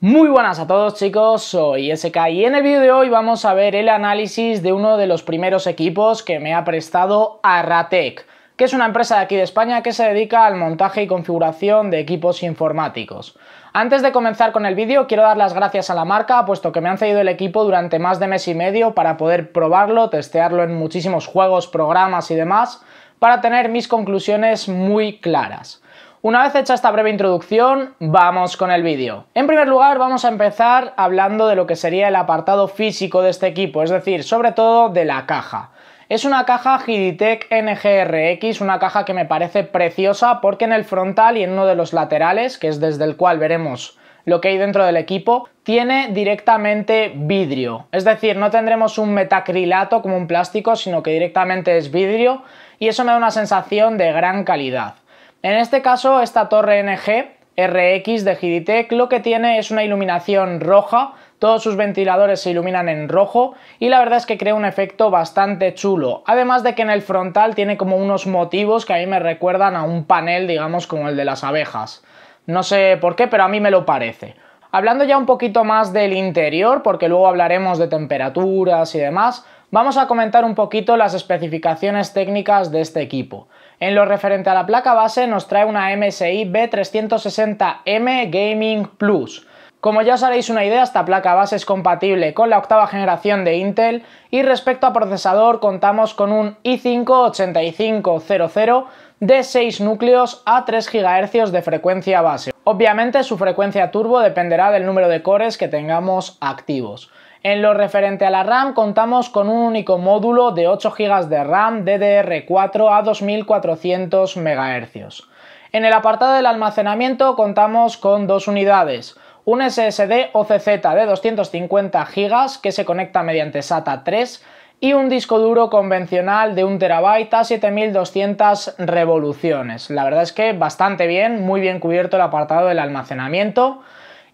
Muy buenas a todos chicos, soy SK y en el vídeo de hoy vamos a ver el análisis de uno de los primeros equipos que me ha prestado Arratec, que es una empresa de aquí de España que se dedica al montaje y configuración de equipos informáticos. Antes de comenzar con el vídeo quiero dar las gracias a la marca puesto que me han cedido el equipo durante más de mes y medio para poder probarlo, testearlo en muchísimos juegos, programas y demás, para tener mis conclusiones muy claras. Una vez hecha esta breve introducción, vamos con el vídeo. En primer lugar, vamos a empezar hablando de lo que sería el apartado físico de este equipo, es decir, sobre todo de la caja. Es una caja Hiditech NGRX, una caja que me parece preciosa porque en el frontal y en uno de los laterales, que es desde el cual veremos lo que hay dentro del equipo, tiene directamente vidrio. Es decir, no tendremos un metacrilato como un plástico, sino que directamente es vidrio y eso me da una sensación de gran calidad. En este caso, esta torre NG RX de Giditec lo que tiene es una iluminación roja, todos sus ventiladores se iluminan en rojo y la verdad es que crea un efecto bastante chulo. Además de que en el frontal tiene como unos motivos que a mí me recuerdan a un panel, digamos, como el de las abejas. No sé por qué, pero a mí me lo parece. Hablando ya un poquito más del interior, porque luego hablaremos de temperaturas y demás, vamos a comentar un poquito las especificaciones técnicas de este equipo. En lo referente a la placa base nos trae una MSI B360M Gaming Plus. Como ya os haréis una idea, esta placa base es compatible con la octava generación de Intel y respecto a procesador contamos con un i5-8500 de 6 núcleos a 3 GHz de frecuencia base. Obviamente su frecuencia turbo dependerá del número de cores que tengamos activos. En lo referente a la RAM, contamos con un único módulo de 8 GB de RAM DDR4 a 2400 MHz. En el apartado del almacenamiento contamos con dos unidades, un SSD OCZ de 250 GB que se conecta mediante SATA 3 y un disco duro convencional de 1 TB a 7200 revoluciones. La verdad es que bastante bien, muy bien cubierto el apartado del almacenamiento.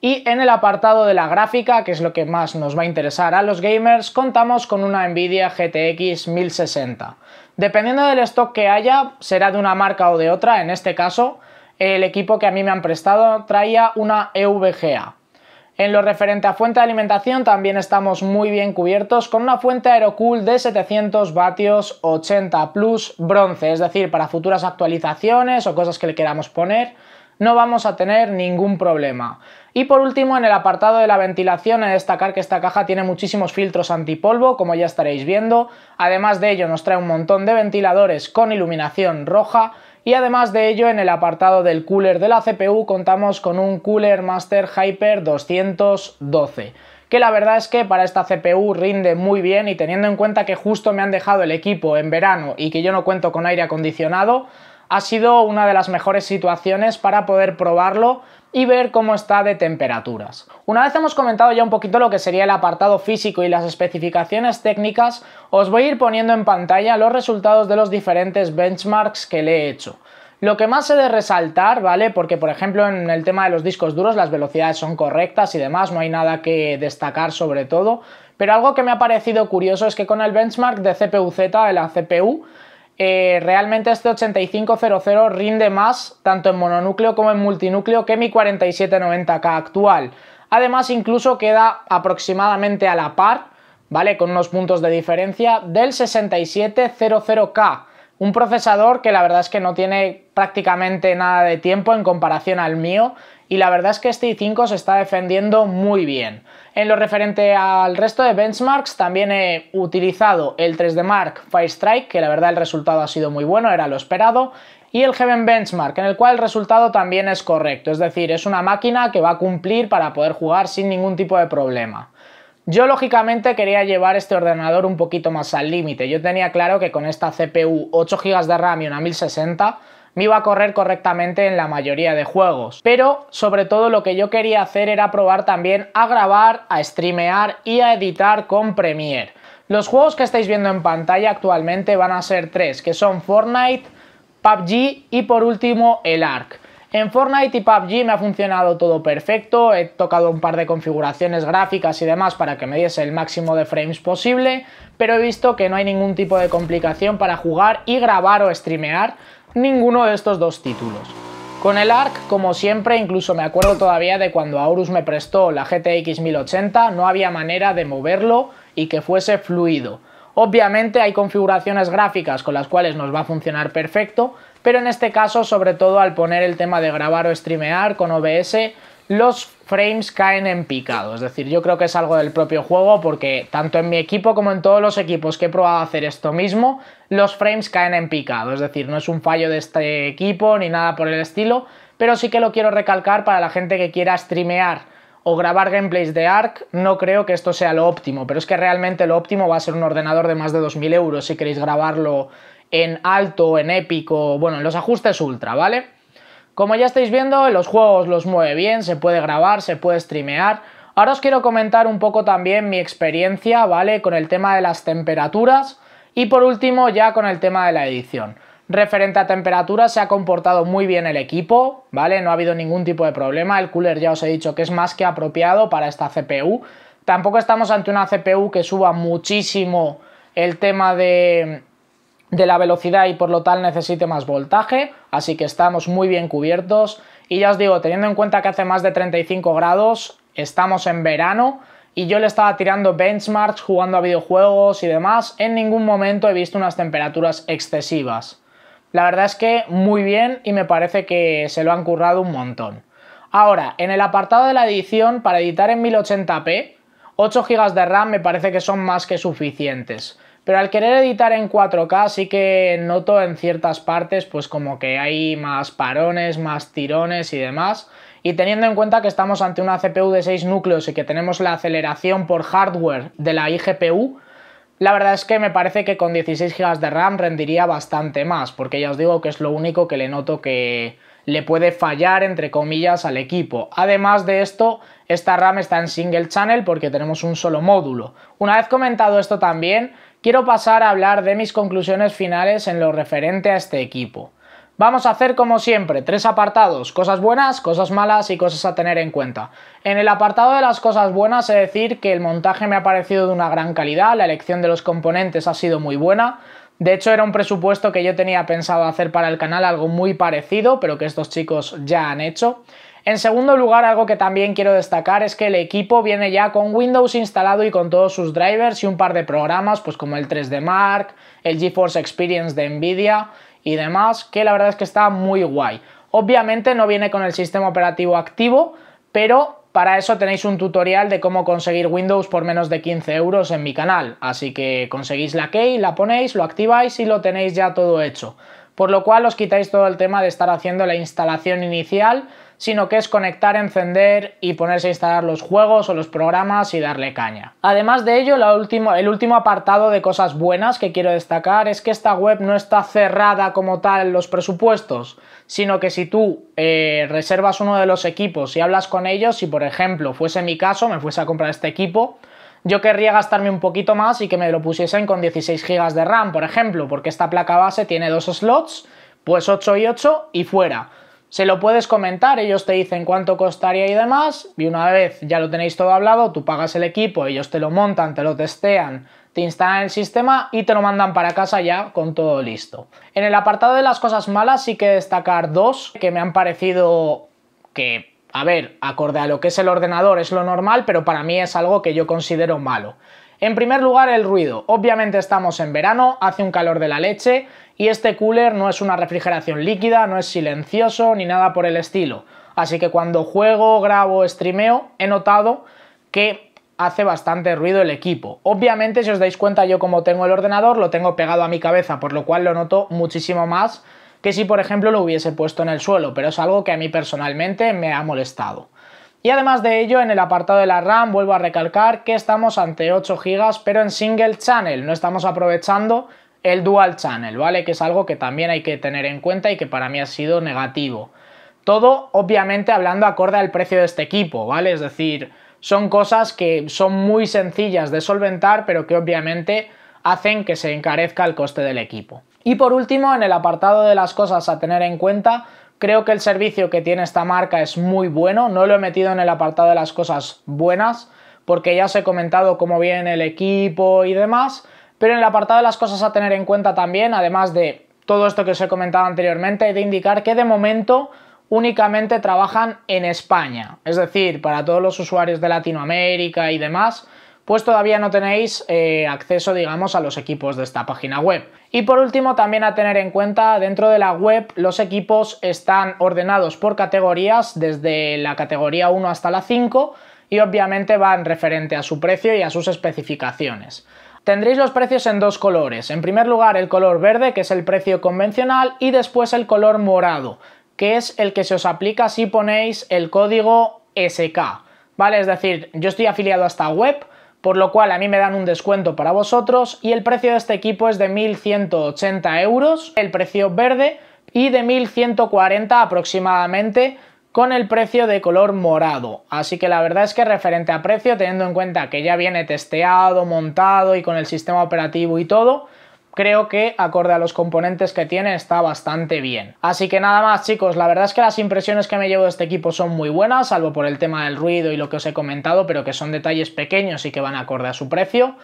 Y en el apartado de la gráfica, que es lo que más nos va a interesar a los gamers, contamos con una Nvidia GTX 1060. Dependiendo del stock que haya, será de una marca o de otra, en este caso, el equipo que a mí me han prestado traía una EVGA. En lo referente a fuente de alimentación también estamos muy bien cubiertos con una fuente Aerocool de 700 vatios 80 plus bronce, es decir, para futuras actualizaciones o cosas que le queramos poner, no vamos a tener ningún problema. Y por último, en el apartado de la ventilación, he destacar que esta caja tiene muchísimos filtros antipolvo, como ya estaréis viendo. Además de ello, nos trae un montón de ventiladores con iluminación roja. Y además de ello, en el apartado del cooler de la CPU, contamos con un Cooler Master Hyper 212 que la verdad es que para esta CPU rinde muy bien y teniendo en cuenta que justo me han dejado el equipo en verano y que yo no cuento con aire acondicionado, ha sido una de las mejores situaciones para poder probarlo y ver cómo está de temperaturas. Una vez hemos comentado ya un poquito lo que sería el apartado físico y las especificaciones técnicas, os voy a ir poniendo en pantalla los resultados de los diferentes benchmarks que le he hecho. Lo que más he de resaltar, ¿vale? Porque por ejemplo en el tema de los discos duros las velocidades son correctas y demás, no hay nada que destacar sobre todo, pero algo que me ha parecido curioso es que con el benchmark de CPU-Z de la CPU eh, realmente este 8500 rinde más tanto en mononúcleo como en multinúcleo que mi 4790K actual. Además incluso queda aproximadamente a la par, ¿vale? Con unos puntos de diferencia del 6700K un procesador que la verdad es que no tiene prácticamente nada de tiempo en comparación al mío y la verdad es que este i5 se está defendiendo muy bien. En lo referente al resto de benchmarks también he utilizado el 3D Mark Firestrike, que la verdad el resultado ha sido muy bueno, era lo esperado, y el Heaven Benchmark, en el cual el resultado también es correcto, es decir, es una máquina que va a cumplir para poder jugar sin ningún tipo de problema. Yo lógicamente quería llevar este ordenador un poquito más al límite. Yo tenía claro que con esta CPU, 8 GB de RAM y una 1060, me iba a correr correctamente en la mayoría de juegos. Pero sobre todo lo que yo quería hacer era probar también a grabar, a streamear y a editar con Premiere. Los juegos que estáis viendo en pantalla actualmente van a ser tres, que son Fortnite, PUBG y por último el ARK. En Fortnite y PUBG me ha funcionado todo perfecto, he tocado un par de configuraciones gráficas y demás para que me diese el máximo de frames posible, pero he visto que no hay ningún tipo de complicación para jugar y grabar o streamear ninguno de estos dos títulos. Con el ARC, como siempre, incluso me acuerdo todavía de cuando Aorus me prestó la GTX 1080, no había manera de moverlo y que fuese fluido. Obviamente hay configuraciones gráficas con las cuales nos va a funcionar perfecto, pero en este caso, sobre todo al poner el tema de grabar o streamear con OBS, los frames caen en picado. Es decir, yo creo que es algo del propio juego porque tanto en mi equipo como en todos los equipos que he probado hacer esto mismo, los frames caen en picado. Es decir, no es un fallo de este equipo ni nada por el estilo, pero sí que lo quiero recalcar para la gente que quiera streamear o grabar gameplays de ARC, no creo que esto sea lo óptimo, pero es que realmente lo óptimo va a ser un ordenador de más de 2.000 euros si queréis grabarlo en alto, en épico, bueno, en los ajustes ultra, ¿vale? Como ya estáis viendo, los juegos los mueve bien, se puede grabar, se puede streamear. Ahora os quiero comentar un poco también mi experiencia, ¿vale? Con el tema de las temperaturas y por último ya con el tema de la edición. Referente a temperatura, se ha comportado muy bien el equipo, ¿vale? No ha habido ningún tipo de problema. El cooler ya os he dicho que es más que apropiado para esta CPU. Tampoco estamos ante una CPU que suba muchísimo el tema de, de la velocidad y por lo tal necesite más voltaje, así que estamos muy bien cubiertos. Y ya os digo, teniendo en cuenta que hace más de 35 grados, estamos en verano y yo le estaba tirando benchmarks jugando a videojuegos y demás, en ningún momento he visto unas temperaturas excesivas. La verdad es que muy bien y me parece que se lo han currado un montón. Ahora, en el apartado de la edición, para editar en 1080p, 8 GB de RAM me parece que son más que suficientes. Pero al querer editar en 4K sí que noto en ciertas partes pues como que hay más parones, más tirones y demás. Y teniendo en cuenta que estamos ante una CPU de 6 núcleos y que tenemos la aceleración por hardware de la IGPU, la verdad es que me parece que con 16 GB de RAM rendiría bastante más, porque ya os digo que es lo único que le noto que le puede fallar, entre comillas, al equipo. Además de esto, esta RAM está en single channel porque tenemos un solo módulo. Una vez comentado esto también, quiero pasar a hablar de mis conclusiones finales en lo referente a este equipo. Vamos a hacer como siempre, tres apartados, cosas buenas, cosas malas y cosas a tener en cuenta. En el apartado de las cosas buenas he decir que el montaje me ha parecido de una gran calidad, la elección de los componentes ha sido muy buena, de hecho era un presupuesto que yo tenía pensado hacer para el canal algo muy parecido, pero que estos chicos ya han hecho. En segundo lugar, algo que también quiero destacar es que el equipo viene ya con Windows instalado y con todos sus drivers y un par de programas, pues como el 3D Mark, el GeForce Experience de Nvidia y demás, que la verdad es que está muy guay. Obviamente no viene con el sistema operativo activo, pero para eso tenéis un tutorial de cómo conseguir Windows por menos de 15 euros en mi canal, así que conseguís la key, la ponéis, lo activáis y lo tenéis ya todo hecho. Por lo cual os quitáis todo el tema de estar haciendo la instalación inicial sino que es conectar, encender y ponerse a instalar los juegos o los programas y darle caña. Además de ello, el último apartado de cosas buenas que quiero destacar es que esta web no está cerrada como tal en los presupuestos, sino que si tú eh, reservas uno de los equipos y hablas con ellos, si por ejemplo fuese mi caso, me fuese a comprar este equipo, yo querría gastarme un poquito más y que me lo pusiesen con 16 GB de RAM, por ejemplo, porque esta placa base tiene dos slots, pues 8 y 8 y fuera se lo puedes comentar, ellos te dicen cuánto costaría y demás, y una vez ya lo tenéis todo hablado, tú pagas el equipo, ellos te lo montan, te lo testean, te instalan el sistema y te lo mandan para casa ya con todo listo. En el apartado de las cosas malas sí que destacar dos que me han parecido que a ver, acorde a lo que es el ordenador es lo normal, pero para mí es algo que yo considero malo. En primer lugar, el ruido. Obviamente estamos en verano, hace un calor de la leche y este cooler no es una refrigeración líquida, no es silencioso ni nada por el estilo. Así que cuando juego, grabo, streameo, he notado que hace bastante ruido el equipo. Obviamente, si os dais cuenta, yo como tengo el ordenador, lo tengo pegado a mi cabeza, por lo cual lo noto muchísimo más que si, por ejemplo, lo hubiese puesto en el suelo, pero es algo que a mí personalmente me ha molestado. Y además de ello, en el apartado de la RAM vuelvo a recalcar que estamos ante 8 GB, pero en single channel, no estamos aprovechando el dual channel, ¿vale? Que es algo que también hay que tener en cuenta y que para mí ha sido negativo. Todo, obviamente, hablando acorde al precio de este equipo, ¿vale? Es decir, son cosas que son muy sencillas de solventar, pero que obviamente hacen que se encarezca el coste del equipo. Y por último, en el apartado de las cosas a tener en cuenta, Creo que el servicio que tiene esta marca es muy bueno, no lo he metido en el apartado de las cosas buenas, porque ya os he comentado cómo viene el equipo y demás, pero en el apartado de las cosas a tener en cuenta también, además de todo esto que os he comentado anteriormente, hay de indicar que de momento únicamente trabajan en España, es decir, para todos los usuarios de Latinoamérica y demás, pues todavía no tenéis eh, acceso, digamos, a los equipos de esta página web. Y por último, también a tener en cuenta, dentro de la web los equipos están ordenados por categorías, desde la categoría 1 hasta la 5, y obviamente van referente a su precio y a sus especificaciones. Tendréis los precios en dos colores. En primer lugar, el color verde, que es el precio convencional, y después el color morado, que es el que se os aplica si ponéis el código SK. ¿Vale? Es decir, yo estoy afiliado a esta web, por lo cual a mí me dan un descuento para vosotros y el precio de este equipo es de 1.180 euros, el precio verde, y de 1.140 aproximadamente con el precio de color morado. Así que la verdad es que referente a precio, teniendo en cuenta que ya viene testeado, montado y con el sistema operativo y todo, creo que acorde a los componentes que tiene está bastante bien. Así que nada más chicos, la verdad es que las impresiones que me llevo de este equipo son muy buenas, salvo por el tema del ruido y lo que os he comentado, pero que son detalles pequeños y que van acorde a su precio.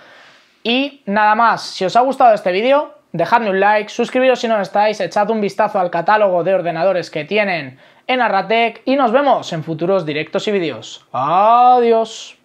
Y nada más, si os ha gustado este vídeo, dejadme un like, suscribiros si no estáis, echad un vistazo al catálogo de ordenadores que tienen en Arratec y nos vemos en futuros directos y vídeos. Adiós.